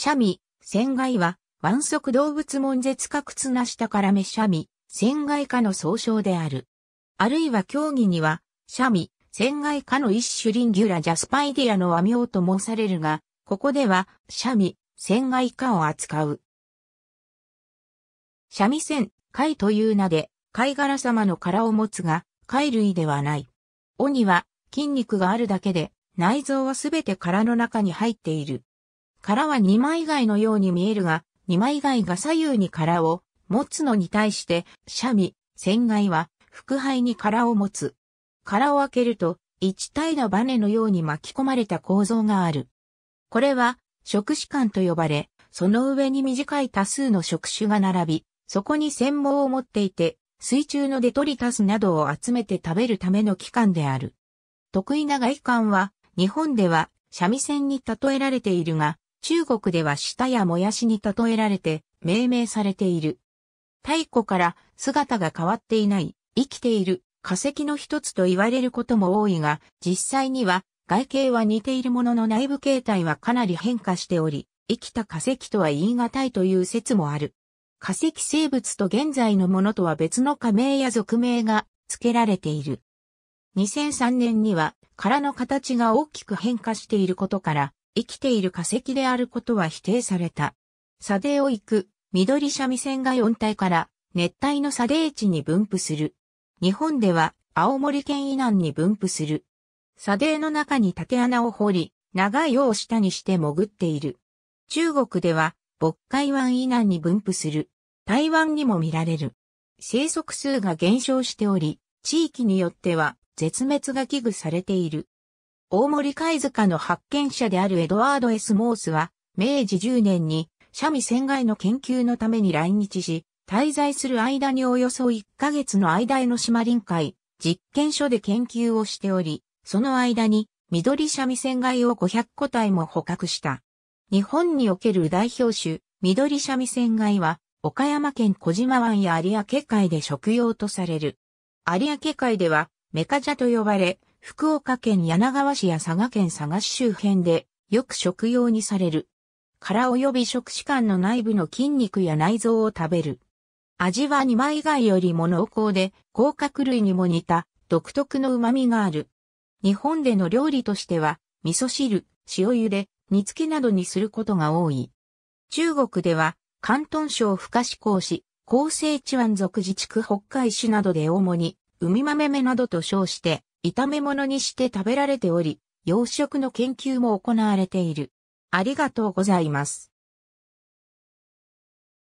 シャミ、仙外は、腕足動物門絶角綱下から目シャミ、仙外科の総称である。あるいは競技には、シャミ、仙外科の一種リンギュラジャスパイディアの和名と申されるが、ここでは、シャミ、仙外科を扱う。三味線、貝という名で、貝殻様の殻を持つが、貝類ではない。鬼は筋肉があるだけで、内臓はすべて殻の中に入っている。殻は二枚貝のように見えるが、二枚貝が左右に殻を持つのに対して、シャミ、仙貝は腹肺に殻を持つ。殻を開けると、一体のバネのように巻き込まれた構造がある。これは、触手管と呼ばれ、その上に短い多数の触手が並び、そこに繊毛を持っていて、水中のデトリタスなどを集めて食べるための器官である。得意な外観は、日本ではシャミ線に例えられているが、中国では舌やもやしに例えられて命名されている。太古から姿が変わっていない、生きている化石の一つと言われることも多いが、実際には外形は似ているものの内部形態はかなり変化しており、生きた化石とは言い難いという説もある。化石生物と現在のものとは別の仮名や俗名が付けられている。2003年には殻の形が大きく変化していることから生きている化石であることは否定された。砂泥を行く、緑三味線が4体から熱帯の砂泥地に分布する。日本では青森県以南に分布する。砂泥の中に縦穴を掘り、長い尾を下にして潜っている。中国では渤海湾以南に分布する。台湾にも見られる。生息数が減少しており、地域によっては絶滅が危惧されている。大森貝塚の発見者であるエドワード・エス・モースは、明治10年に、シセンガ外の研究のために来日し、滞在する間におよそ1ヶ月の間江ノ島臨海、実験所で研究をしており、その間に、緑シセンガイを500個体も捕獲した。日本における代表種、緑シセンガイは、岡山県小島湾や有明海で食用とされる。有明海では、メカジャと呼ばれ、福岡県柳川市や佐賀県佐賀市周辺でよく食用にされる。殻及び食士官の内部の筋肉や内臓を食べる。味は二枚貝よりも濃厚で、甲殻類にも似た独特の旨味がある。日本での料理としては、味噌汁、塩茹で、煮付けなどにすることが多い。中国では、広東省深志港市、広西地湾族自治区北海市などで主に、海豆目などと称して、炒め物にして食べられており、養殖の研究も行われている。ありがとうございます。